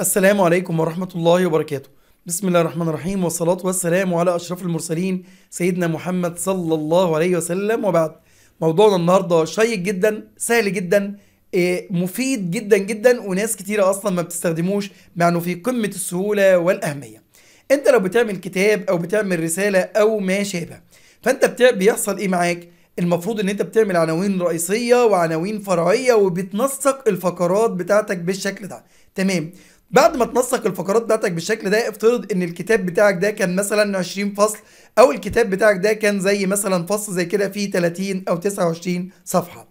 السلام عليكم ورحمة الله وبركاته بسم الله الرحمن الرحيم والصلاة والسلام على أشرف المرسلين سيدنا محمد صلى الله عليه وسلم وبعد موضوعنا النهاردة شيق جدا سهل جدا آه، مفيد جدا جدا وناس كتيرة أصلا ما بتستخدموش مع أنه في قمة السهولة والأهمية أنت لو بتعمل كتاب أو بتعمل رسالة أو ما شابه فأنت بيحصل إيه معاك؟ المفروض ان انت بتعمل عناوين رئيسيه وعناوين فرعيه وبتنسق الفقرات بتاعتك بالشكل ده تمام بعد ما تنسق الفقرات بتاعتك بالشكل ده افترض ان الكتاب بتاعك ده كان مثلا 20 فصل او الكتاب بتاعك ده كان زي مثلا فصل زي كده فيه 30 او 29 صفحه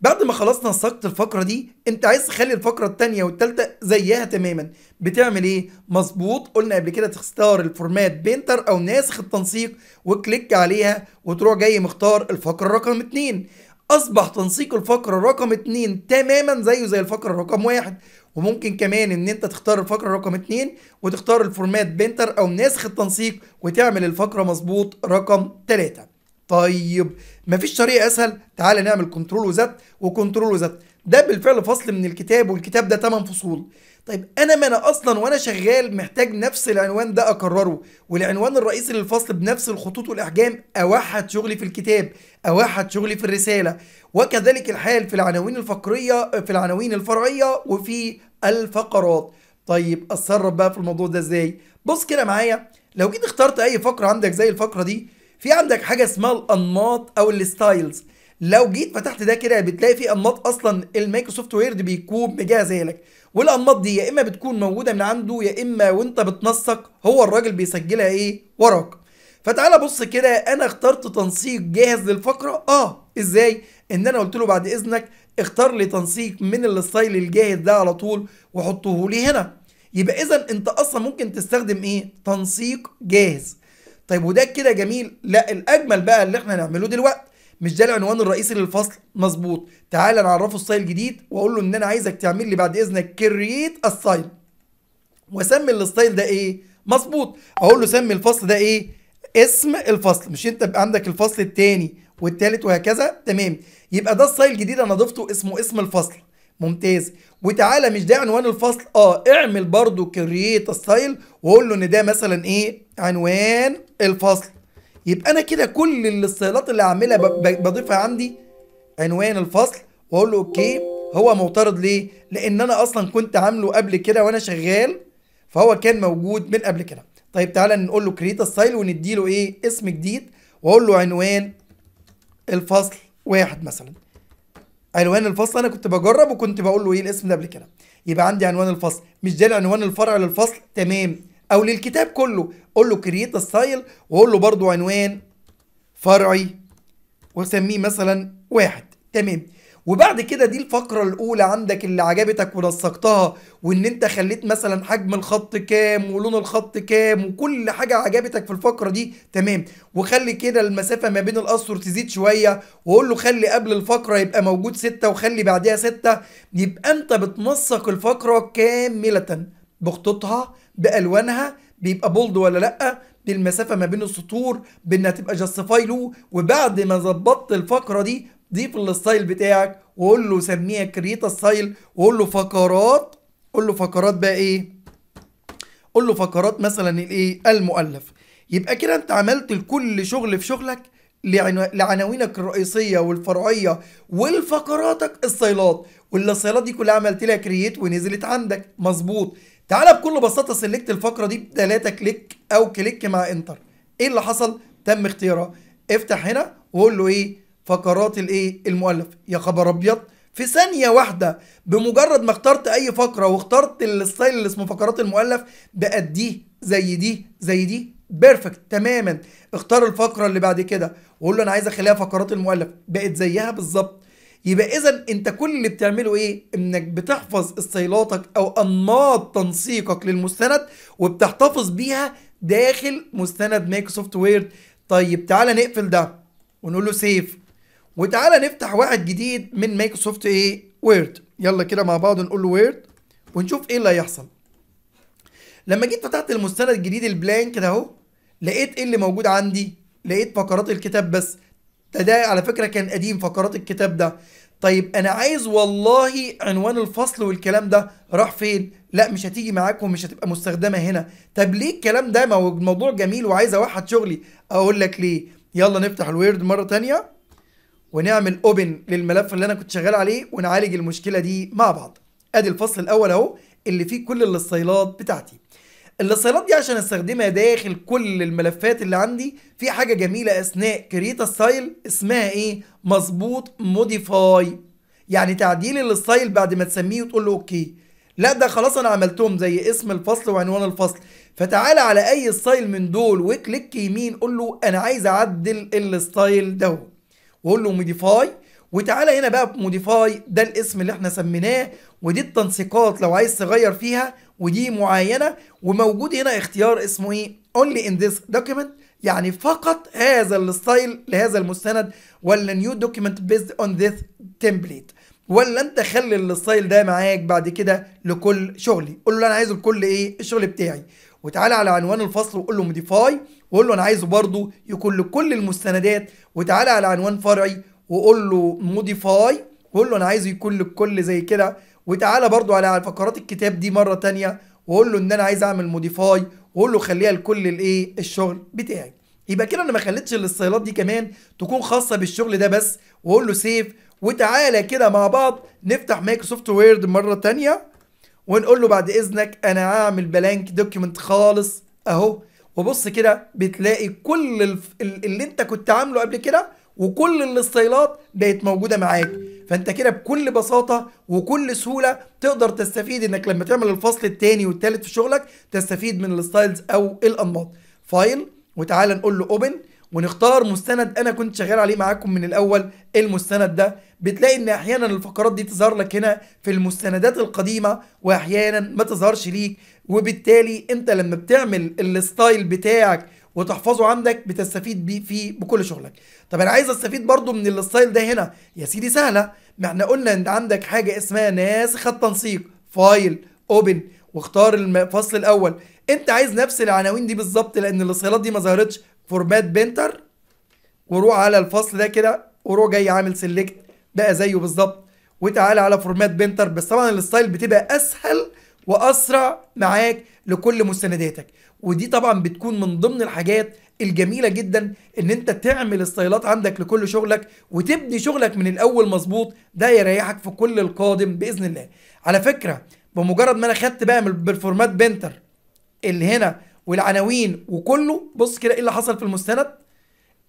بعد ما خلاص نسقت الفقرة دي انت عايز تخلي الفقرة التانية والتالتة زيها تماما بتعمل ايه؟ مظبوط قلنا قبل كده تختار الفورمات بينتر او ناسخ التنسيق وكليك عليها وتروح جاي مختار الفقرة رقم 2 اصبح تنسيق الفقره رقم 2 تماما زيه زي الفقره رقم 1 وممكن كمان ان انت تختار الفقره رقم 2 وتختار الفورمات بنتر او ناسخ التنسيق وتعمل الفقره مظبوط رقم 3 طيب مفيش طريقه اسهل تعال نعمل كنترول وزد وكنترول وزد ده بالفعل فصل من الكتاب والكتاب ده 8 فصول طيب انا ما انا اصلا وانا شغال محتاج نفس العنوان ده اكرره والعنوان الرئيسي للفصل بنفس الخطوط والاحجام اوحد شغلي في الكتاب اوحد شغلي في الرساله وكذلك الحال في العناوين الفقريه في العناوين الفرعيه وفي الفقرات طيب اتصرف بقى في الموضوع ده ازاي بص كده معايا لو جيت اخترت اي فقره عندك زي الفقره دي في عندك حاجه اسمها الانماط او الستايلز لو جيت فتحت ده كده بتلاقي في انماط اصلا المايكروسوفت وير دي بيكون مجهزها لك والانماط دي يا اما بتكون موجوده من عنده يا اما وانت بتنسق هو الراجل بيسجلها ايه وراك فتعالى بص كده انا اخترت تنسيق جاهز للفقره اه ازاي ان انا قلت له بعد اذنك اختار لي تنسيق من الستايل الجاهز ده على طول وحطه لي هنا يبقى اذا انت اصلا ممكن تستخدم ايه تنسيق جاهز طيب وده كده جميل لا الاجمل بقى اللي احنا هنعمله دلوقتي مش ده العنوان الرئيسي للفصل مظبوط تعالى نعرفه الستايل جديد واقول له ان انا عايزك تعمل لي بعد اذنك كرييت الستايل واسمي الستايل ده ايه مظبوط اقول له سمي الفصل ده ايه اسم الفصل مش انت عندك الفصل الثاني والثالث وهكذا تمام يبقى ده الستايل الجديد انا ضفته اسمه اسم الفصل ممتاز وتعالى مش ده عنوان الفصل اه اعمل برضو كرييت ستايل وقول له ان ده مثلا ايه عنوان الفصل يبقى انا كده كل الاستهلاط اللي هعملها بضيفها عندي عنوان الفصل واقول له اوكي هو معترض ليه لان انا اصلا كنت عامله قبل كده وانا شغال فهو كان موجود من قبل كده طيب تعالى نقول له كريت ستايل له ايه اسم جديد واقول له عنوان الفصل واحد مثلا عنوان الفصل انا كنت بجرب وكنت بقول له ايه الاسم ده قبل كده يبقى عندي عنوان الفصل مش ده العنوان الفرع للفصل تمام او للكتاب كله قول له كرييت ستايل وقول له برضو عنوان فرعي وسميه مثلا واحد تمام وبعد كده دي الفقرة الأولى عندك اللي عجبتك ونسقتها وإن أنت خليت مثلا حجم الخط كام ولون الخط كام وكل حاجة عجبتك في الفقرة دي تمام وخلي كده المسافة ما بين الأسطر تزيد شوية وقول له خلي قبل الفقرة يبقى موجود ستة وخلي بعدها ستة يبقى أنت بتنسق الفقرة كاملة بخطوطها بالوانها بيبقى بولد ولا لا بالمسافه ما بين السطور بانها تبقى جاستيفاي له وبعد ما ظبطت الفقره دي ضيف الستايل بتاعك وقول له سميها كريتا ستايل وقول له فقرات قول له فقرات بقى ايه قول له فقرات مثلا الايه المؤلف يبقى كده انت عملت لكل شغل في شغلك لعناوينك الرئيسيه والفرعيه والفقراتك الصيلات واللي الصيلات دي كلها عملت لها كرييت ونزلت عندك مظبوط تعالى بكل بساطه سلكت الفقره دي بثلاثه كليك او كليك مع انتر ايه اللي حصل تم اختيارها افتح هنا وقول له ايه فقرات الايه المؤلف يا خبر ابيض في ثانية واحدة بمجرد ما اخترت أي فقرة واخترت الستايل اللي اسمه فقرات المؤلف بقت دي زي دي زي دي بيرفكت تماما اختار الفقرة اللي بعد كده وقول له أنا عايز أخليها فقرات المؤلف بقت زيها بالظبط يبقى اذا انت كل اللي بتعمله ايه انك بتحفظ استيلاطك او انماط تنسيقك للمستند وبتحتفظ بيها داخل مستند مايكروسوفت وورد طيب تعالى نقفل ده ونقول له سيف وتعالى نفتح واحد جديد من مايكروسوفت ايه وورد يلا كده مع بعض نقول له وورد ونشوف ايه اللي هيحصل لما جيت فتحت المستند الجديد البلانك ده اهو لقيت ايه اللي موجود عندي لقيت فقرات الكتاب بس ده على فكره كان قديم فقرات الكتاب ده طيب انا عايز والله عنوان الفصل والكلام ده راح فين لا مش هتيجي معاكم ومش هتبقى مستخدمه هنا طب ليه الكلام ده موضوع الموضوع جميل وعايز اوحد شغلي اقول لك ليه يلا نفتح الويرد مره تانية ونعمل اوبن للملف اللي انا كنت شغال عليه ونعالج المشكله دي مع بعض ادي الفصل الاول اهو اللي فيه كل الاستايلات بتاعتي الاصيلات دي عشان استخدمها داخل كل الملفات اللي عندي في حاجة جميلة اثناء كريتا ستايل اسمها ايه مظبوط موديفاي يعني تعديل الستايل بعد ما تسميه وتقول له اوكي لا ده خلاص انا عملتهم زي اسم الفصل وعنوان الفصل فتعالى على اي ستايل من دول وكليك يمين قول له انا عايز اعدل الستايل ده وقول له موديفاي وتعالى هنا بقى موديفاي ده الاسم اللي احنا سميناه ودي التنسيقات لو عايز تغير فيها ودي معاينه وموجود هنا اختيار اسمه ايه only in this document يعني فقط هذا الستايل لهذا المستند ولا نيو دوكيمنت بيزد اون ذيس تمبليت ولا انت خلي الستايل ده معاك بعد كده لكل شغلي قول له انا عايزه لكل ايه الشغل بتاعي وتعالى على عنوان الفصل وقول له موديفاي وقول له انا عايزه برضه يكون لكل المستندات وتعالى على عنوان فرعي وقول له موديفاي وقول له انا عايزه يكون لكل زي كده وتعالى برضو على فقرات الكتاب دي مرة تانية وقول له ان انا عايز اعمل موديفاي وقول له خليها لكل الايه الشغل بتاعي يبقى كده انا ما خليتش الاستايلات دي كمان تكون خاصه بالشغل ده بس وقول له سيف وتعالى كده مع بعض نفتح مايكروسوفت وورد مره تانية ونقول له بعد اذنك انا هعمل بلانك دوكيمنت خالص اهو وبص كده بتلاقي كل اللي انت كنت عامله قبل كده وكل الاستايلات بقت موجوده معاك فانت كده بكل بساطه وكل سهوله تقدر تستفيد انك لما تعمل الفصل الثاني والثالث في شغلك تستفيد من الستايلز او الانماط فايل وتعالى نقول له اوبن ونختار مستند انا كنت شغال عليه معاكم من الاول المستند ده بتلاقي ان احيانا الفقرات دي تظهر لك هنا في المستندات القديمه واحيانا ما تظهرش ليك وبالتالي انت لما بتعمل الستايل بتاعك وتحفظه عندك بتستفيد بيه في بكل شغلك طب انا عايز استفيد برضو من الستايل ده هنا يا سيدي سهله ما احنا قلنا ان عندك حاجه اسمها ناسخ التنسيق فايل اوبن واختار الفصل الاول انت عايز نفس العناوين دي بالظبط لان الستايلات دي ما ظهرتش فورمات بنتر وروح على الفصل ده كده وروح جاي عامل سيلكت بقى زيه بالظبط وتعالى على فورمات بنتر بس طبعا الستايل بتبقى اسهل واسرع معاك لكل مستنداتك ودي طبعا بتكون من ضمن الحاجات الجميله جدا ان انت تعمل ستايلات عندك لكل شغلك وتبني شغلك من الاول مظبوط ده يريحك في كل القادم باذن الله على فكره بمجرد ما انا خدت بقى بالفورمات بنتر اللي هنا والعناوين وكله بص كده ايه اللي حصل في المستند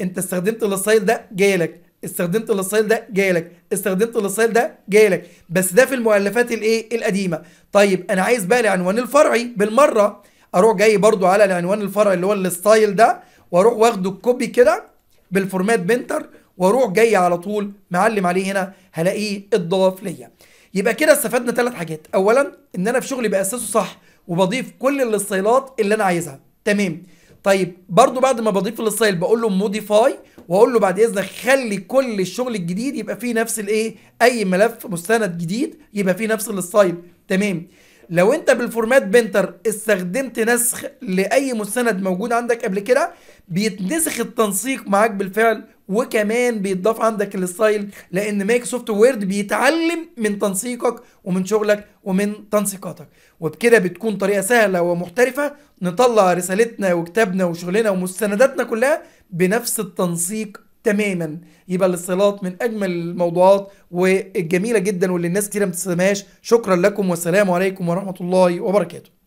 انت استخدمت الستايل ده جايلك استخدمت الستايل ده جايلك استخدمت الستايل ده جايلك بس ده في المؤلفات الايه القديمه طيب انا عايز بقى العنوان الفرعي بالمره اروح جاي برضو على العنوان الفرع اللي هو الستايل ده واروح واخده الكوبي كده بالفورمات بنتر واروح جاي على طول معلم عليه هنا هلاقيه اتضاف ليا يبقى كده استفدنا ثلاث حاجات اولا ان انا في شغلي باسسه صح وبضيف كل الستايلات اللي انا عايزها تمام طيب برضو بعد ما بضيف الستايل بقول له موديفاي واقول له بعد اذنك خلي كل الشغل الجديد يبقى فيه نفس الايه اي ملف مستند جديد يبقى فيه نفس الستايل تمام لو انت بالفورمات بنتر استخدمت نسخ لاي مستند موجود عندك قبل كده بيتنسخ التنسيق معاك بالفعل وكمان بيتضاف عندك الستايل لان مايكروسوفت سوفت وورد بيتعلم من تنسيقك ومن شغلك ومن تنسيقاتك وبكده بتكون طريقه سهله ومحترفه نطلع رسالتنا وكتابنا وشغلنا ومستنداتنا كلها بنفس التنسيق تماما يبقى الاصطلاط من اجمل الموضوعات والجميله جدا واللي الناس كتير ما شكرا لكم والسلام عليكم ورحمه الله وبركاته